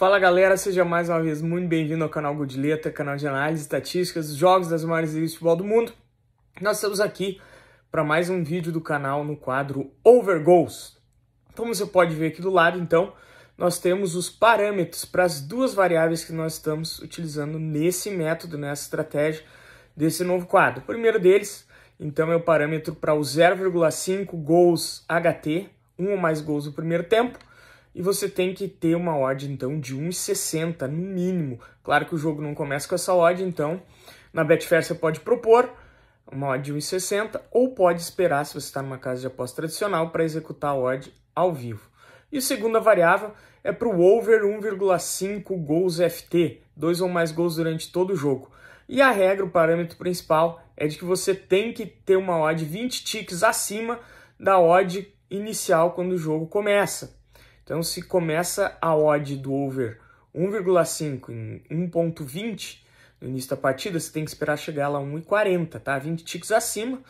Fala galera, seja mais uma vez muito bem-vindo ao canal Godileta, canal de análise, estatísticas, jogos das maiores ligas de futebol do mundo. Nós estamos aqui para mais um vídeo do canal no quadro Over Goals. Como você pode ver aqui do lado, então, nós temos os parâmetros para as duas variáveis que nós estamos utilizando nesse método, nessa estratégia desse novo quadro. O primeiro deles, então, é o parâmetro para o 0,5 gols HT, um ou mais gols no primeiro tempo, e você tem que ter uma odd então de 1,60 no mínimo. Claro que o jogo não começa com essa odd, então na Betfair você pode propor uma odd de 1,60 ou pode esperar se você está numa casa de aposta tradicional para executar a odd ao vivo. E a segunda variável é para o over 1,5 gols FT, dois ou mais gols durante todo o jogo. E a regra, o parâmetro principal, é de que você tem que ter uma odd 20 ticks acima da odd inicial quando o jogo começa. Então, se começa a odd do over 1,5 em 1,20 no início da partida, você tem que esperar chegar lá 1,40, tá? 20 ticks acima,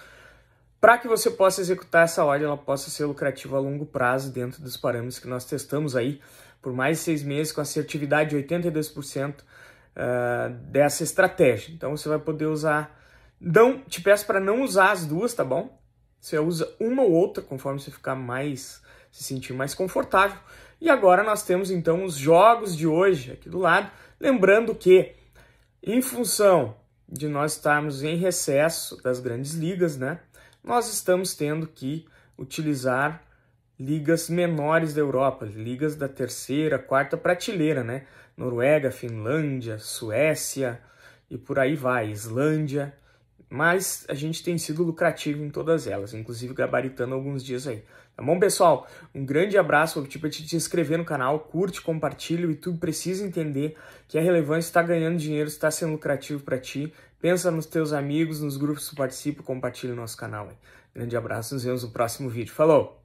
para que você possa executar essa odd, ela possa ser lucrativa a longo prazo dentro dos parâmetros que nós testamos aí por mais de seis meses com assertividade de 82% uh, dessa estratégia. Então, você vai poder usar... Não, te peço para não usar as duas, tá bom? Você usa uma ou outra conforme você ficar mais se sentir mais confortável. E agora nós temos então os jogos de hoje aqui do lado, lembrando que em função de nós estarmos em recesso das grandes ligas, né? Nós estamos tendo que utilizar ligas menores da Europa, ligas da terceira, quarta prateleira, né? Noruega, Finlândia, Suécia e por aí vai, Islândia mas a gente tem sido lucrativo em todas elas, inclusive gabaritando alguns dias aí. Tá bom, pessoal? Um grande abraço, vou tipo, pedir te inscrever no canal, curte, compartilha, o YouTube precisa entender que é relevante, está ganhando dinheiro, está sendo lucrativo para ti. Pensa nos teus amigos, nos grupos que participam, compartilha o nosso canal. Aí. Grande abraço, nos vemos no próximo vídeo. Falou!